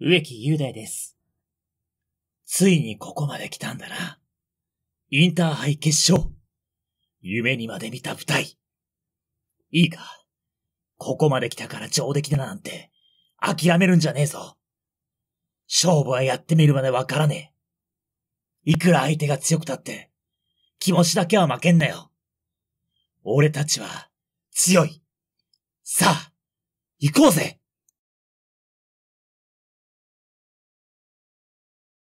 植木雄大です。ついにここまで来たんだな。インターハイ決勝。夢にまで見た舞台。いいか。ここまで来たから上出来だなんて、諦めるんじゃねえぞ。勝負はやってみるまでわからねえ。いくら相手が強くたって、気持ちだけは負けんなよ。俺たちは、強い。さあ、行こうぜ